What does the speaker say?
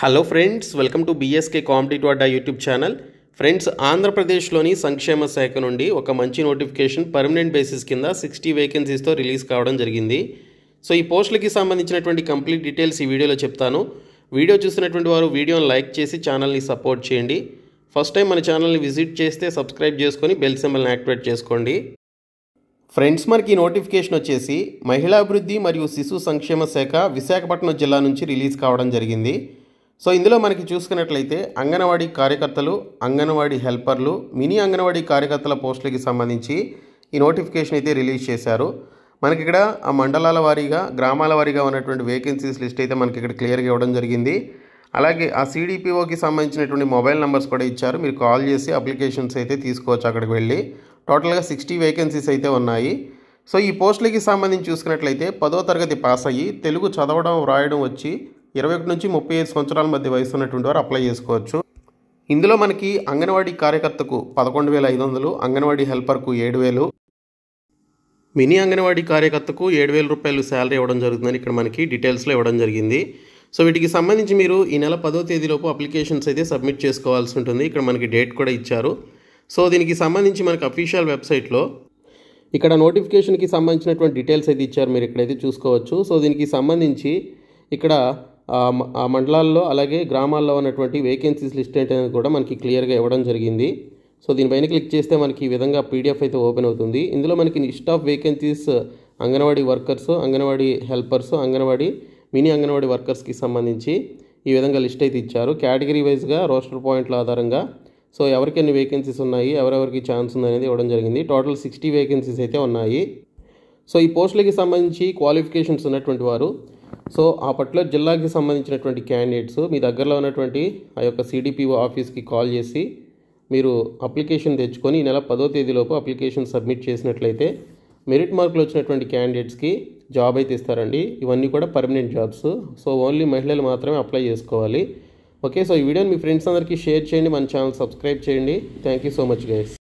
hello friends welcome to BSK competitive Adda YouTube channel friends ఆంధ్రప్రదేశ్లోని సంక్షేమ శాఖ నుండి ఒక మంచి నోటిఫికేషన్ పర్మనెంట్ బేసిస్ కింద సిక్స్టీ వేకెన్సీస్తో రిలీజ్ కావడం జరిగింది సో ఈ పోస్టులకి సంబంధించినటువంటి కంప్లీట్ డీటెయిల్స్ ఈ వీడియోలో చెప్తాను వీడియో చూసినటువంటి వారు వీడియోని లైక్ చేసి ఛానల్ని సపోర్ట్ చేయండి ఫస్ట్ టైం మన ఛానల్ని విజిట్ చేస్తే సబ్స్క్రైబ్ చేసుకొని బెల్ సింబల్ని యాక్టివేట్ చేసుకోండి ఫ్రెండ్స్ మనకి ఈ నోటిఫికేషన్ వచ్చేసి మహిళాభివృద్ధి మరియు శిశు సంక్షేమ శాఖ విశాఖపట్నం జిల్లా నుంచి రిలీజ్ కావడం జరిగింది సో ఇందులో మనకి చూసుకున్నట్లయితే అంగన్వాడీ కార్యకర్తలు అంగన్వాడీ హెల్పర్లు మినీ అంగన్వాడీ కార్యకర్తల పోస్టులకి సంబంధించి ఈ నోటిఫికేషన్ అయితే రిలీజ్ చేశారు మనకి ఇక్కడ ఆ మండలాల వారీగా గ్రామాల వారీగా ఉన్నటువంటి వేకెన్సీస్ లిస్ట్ అయితే మనకి ఇక్కడ క్లియర్గా ఇవ్వడం జరిగింది అలాగే ఆ సీడీపీఓకి సంబంధించినటువంటి మొబైల్ నెంబర్స్ కూడా ఇచ్చారు మీరు కాల్ చేసి అప్లికేషన్స్ అయితే తీసుకోవచ్చు అక్కడికి వెళ్ళి టోటల్గా సిక్స్టీ వేకెన్సీస్ అయితే ఉన్నాయి సో ఈ పోస్టులకి సంబంధించి చూసుకున్నట్లయితే పదో తరగతి పాస్ అయ్యి తెలుగు చదవడం వ్రాయడం వచ్చి ఇరవై ఒకటి నుంచి ముప్పై ఐదు సంవత్సరాల మధ్య వయసు ఉన్నటువంటి వారు అప్లై చేసుకోవచ్చు ఇందులో మనకి అంగన్వాడీ కార్యకర్తకు పదకొండు వేల ఐదు వందలు అంగన్వాడీ హెల్పర్కు ఏడు వేలు మినీ అంగన్వాడీ కార్యకర్తకు ఏడు వేల రూపాయలు శాలరీ ఇవ్వడం జరుగుతుందని ఇక్కడ మనకి డీటెయిల్స్లో ఇవ్వడం జరిగింది సో వీటికి సంబంధించి మీరు ఈ నెల పదో తేదీలోపు అప్లికేషన్స్ అయితే సబ్మిట్ చేసుకోవాల్సి ఉంటుంది ఇక్కడ మనకి డేట్ కూడా ఇచ్చారు సో దీనికి సంబంధించి మనకి అఫీషియల్ వెబ్సైట్లో ఇక్కడ నోటిఫికేషన్కి సంబంధించినటువంటి డీటెయిల్స్ అయితే ఇచ్చారు మీరు ఇక్కడైతే చూసుకోవచ్చు సో దీనికి సంబంధించి ఇక్కడ ఆ మండలాల్లో అలాగే గ్రామాల్లో ఉన్నటువంటి వేకెన్సీస్ లిస్ట్ ఏంటనేది కూడా మనకి క్లియర్గా ఇవ్వడం జరిగింది సో దీనిపైన క్లిక్ చేస్తే మనకి ఈ విధంగా పీడిఎఫ్ అయితే ఓపెన్ అవుతుంది ఇందులో మనకి list of vacancies Anganwadi workers Anganwadi helpers Anganwadi mini Anganwadi వర్కర్స్కి సంబంధించి ఈ విధంగా లిస్ట్ అయితే ఇచ్చారు కేటగిరీ వైజ్గా రోస్టర్ పాయింట్ల ఆధారంగా సో ఎవరికి ఎన్ని వేకెన్సీస్ ఉన్నాయి ఎవరెవరికి ఛాన్స్ ఉంది అనేది ఇవ్వడం జరిగింది టోటల్ సిక్స్టీ వేకెన్సీస్ అయితే ఉన్నాయి సో ఈ పోస్టులకి సంబంధించి క్వాలిఫికేషన్స్ ఉన్నటువంటి వారు సో ఆ పట్ల జిల్లాకి సంబంధించినటువంటి క్యాండిడేట్స్ మీ దగ్గరలో ఉన్నటువంటి ఆ యొక్క సిడిపిఓ ఆఫీస్కి కాల్ చేసి మీరు అప్లికేషన్ తెచ్చుకొని ఈ నెల పదో తేదీలోపు అప్లికేషన్ సబ్మిట్ చేసినట్లయితే మెరిట్ మార్కులు వచ్చినటువంటి క్యాండిడేట్స్కి జాబ్ అయితే ఇస్తారండి ఇవన్నీ కూడా పర్మనెంట్ జాబ్స్ సో ఓన్లీ మహిళలు మాత్రమే అప్లై చేసుకోవాలి ఓకే సో ఈ వీడియోని మీ ఫ్రెండ్స్ అందరికీ షేర్ చేయండి మన ఛానల్ సబ్స్క్రైబ్ చేయండి thank you so much guys